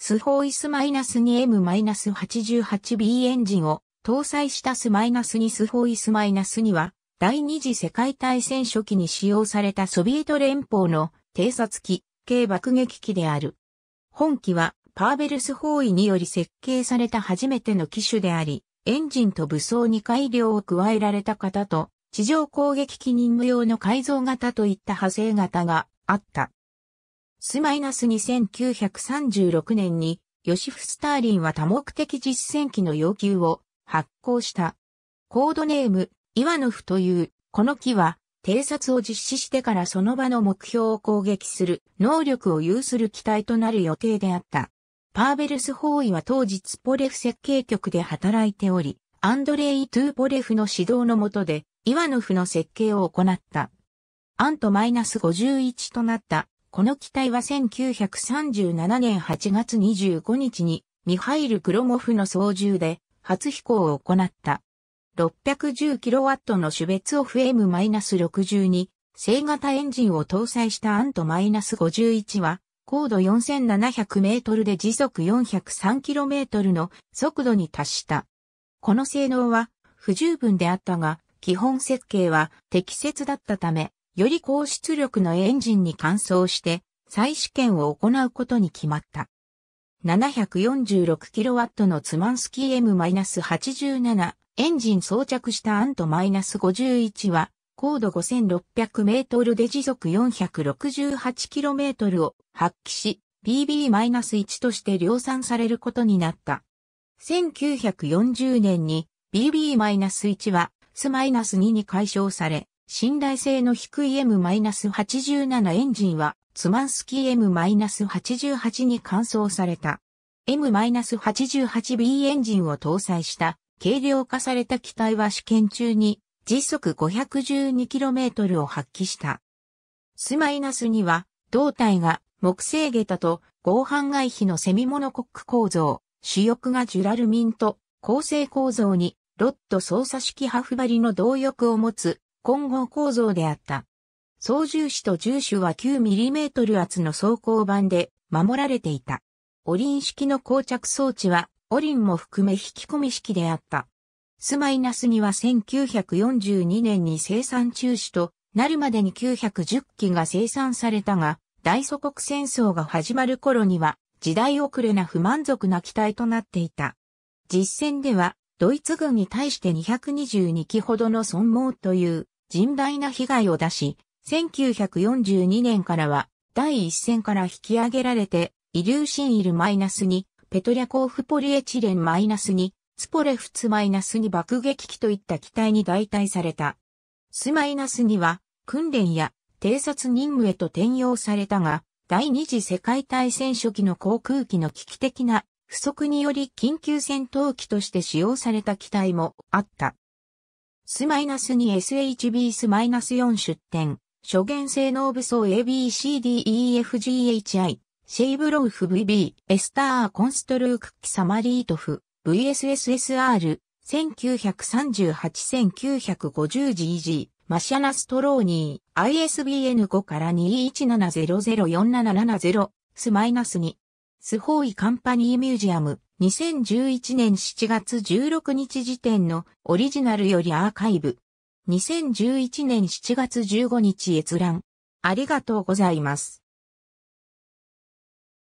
スホイス -2M-88B エンジンを搭載したス -2 スホイス -2 は第二次世界大戦初期に使用されたソビエト連邦の偵察機、軽爆撃機である。本機はパーベルス包囲により設計された初めての機種であり、エンジンと武装に改良を加えられた型と、地上攻撃機任務用の改造型といった派生型があった。スマイナス2936年に、ヨシフ・スターリンは多目的実践機の要求を発行した。コードネーム、イワノフという、この機は、偵察を実施してからその場の目標を攻撃する能力を有する機体となる予定であった。パーベルス包囲は当時ツポレフ設計局で働いており、アンドレイ・トゥーポレフの指導の下で、イワノフの設計を行った。アントマイナス51となったこの機体は1937年8月25日にミハイル・クロモフの操縦で初飛行を行った。610kW の種別オフ M-62 正型エンジンを搭載したアント -51 は高度 4700m で時速 403km の速度に達した。この性能は不十分であったが基本設計は適切だったためより高出力のエンジンに換装して、再試験を行うことに決まった。746kW のツマンスキー M-87 エンジン装着したアント -51 は高度 5600m で時速 468km を発揮し BB-1 として量産されることになった。1940年に BB-1 は S-2 に解消され信頼性の低い M-87 エンジンは、ツマンスキー M-88 に換装された。M-88B エンジンを搭載した軽量化された機体は試験中に時速 512km を発揮した。スマイナスには胴体が木製下駄と合板外皮のセミモノコック構造、主翼がジュラルミント、構成構造にロッド操作式ハフバリの動翼を持つ混合構造であった。操縦士と重手は 9mm 厚の装甲板で守られていた。オリン式の膠着装置は、オリンも含め引き込み式であった。スマイナスには1942年に生産中止となるまでに910機が生産されたが、大祖国戦争が始まる頃には、時代遅れな不満足な機体となっていた。実戦では、ドイツ軍に対して222機ほどの損耗という甚大な被害を出し、1942年からは第一線から引き上げられて、イリューシンイルマイナスに、ペトリャコーフポリエチレンマイナスに、スポレフツマイナスに爆撃機といった機体に代替された。スマイナスには訓練や偵察任務へと転用されたが、第二次世界大戦初期の航空機の危機的な不足により緊急戦闘機として使用された機体もあった。ス2 s h b ス4出展、諸元性能武装 ABCDEFGHI、シェイブロウフ VB、エスター・コンストルーク・キサマリートフ、VSSSR、1938-1950GG、マシャナ・ストローニー、ISBN5 から2170047770、スマイナス2、スホーイカンパニーミュージアム、2011年7月16日時点のオリジナルよりアーカイブ。2011年7月15日閲覧。ありがとうございます。